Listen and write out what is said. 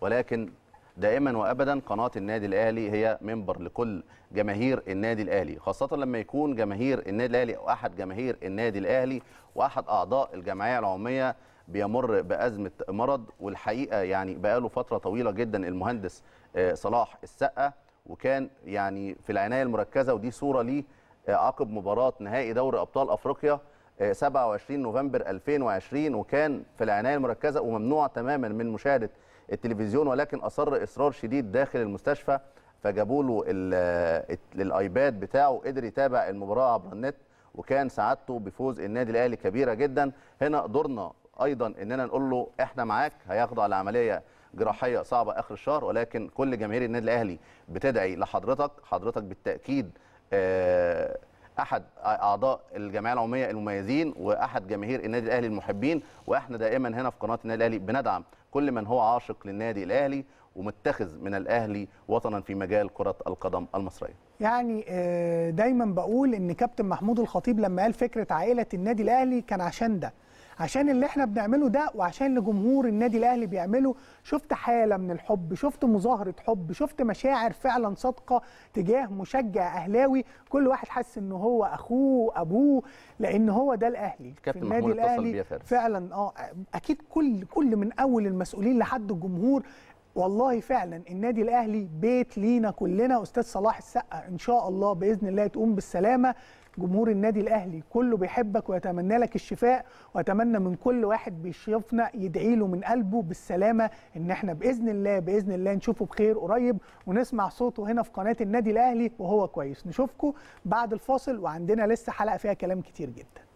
ولكن دائما وابدا قناه النادي الاهلي هي منبر لكل جماهير النادي الاهلي خاصه لما يكون جماهير النادي الاهلي او احد جماهير النادي الاهلي واحد اعضاء الجمعيه العموميه بيمر بازمه مرض والحقيقه يعني بقاله فتره طويله جدا المهندس آه، صلاح السقه وكان يعني في العنايه المركزه ودي صوره ليه آه، عقب مباراه نهائي دوري ابطال افريقيا 27 آه، نوفمبر 2020 وكان في العنايه المركزه وممنوع تماما من مشاهده التلفزيون ولكن اصر اصرار شديد داخل المستشفى فجابوا له آه، الايباد بتاعه قدر يتابع المباراه عبر النت وكان سعادته بفوز النادي الاهلي كبيره جدا هنا دورنا ايضا اننا نقول له احنا معاك هيخضع لعمليه جراحيه صعبه اخر الشهر ولكن كل جماهير النادي الاهلي بتدعي لحضرتك حضرتك بالتاكيد آه، احد اعضاء الجمعيه العموميه المميزين واحد جماهير النادي الاهلي المحبين واحنا دائما هنا في قناه النادي الاهلي بندعم كل من هو عاشق للنادي الاهلي ومتخذ من الاهلي وطنا في مجال كره القدم المصريه. يعني آه، دايما بقول ان كابتن محمود الخطيب لما قال فكره عائله النادي الاهلي كان عشان ده. عشان اللي احنا بنعمله ده وعشان اللي جمهور النادي الاهلي بيعمله شفت حاله من الحب شفت مظاهره حب شفت مشاعر فعلا صادقه تجاه مشجع اهلاوي كل واحد حس ان هو اخوه ابوه لان هو ده الاهلي الكابتن النادي الاهلي فعلا اه اكيد كل كل من اول المسؤولين لحد الجمهور والله فعلا النادي الاهلي بيت لينا كلنا استاذ صلاح السقا ان شاء الله باذن الله تقوم بالسلامه جمهور النادي الاهلي كله بيحبك ويتمنى لك الشفاء واتمنى من كل واحد بيشوفنا يدعي له من قلبه بالسلامه ان احنا باذن الله باذن الله نشوفه بخير قريب ونسمع صوته هنا في قناه النادي الاهلي وهو كويس نشوفكم بعد الفاصل وعندنا لسه حلقه فيها كلام كتير جدا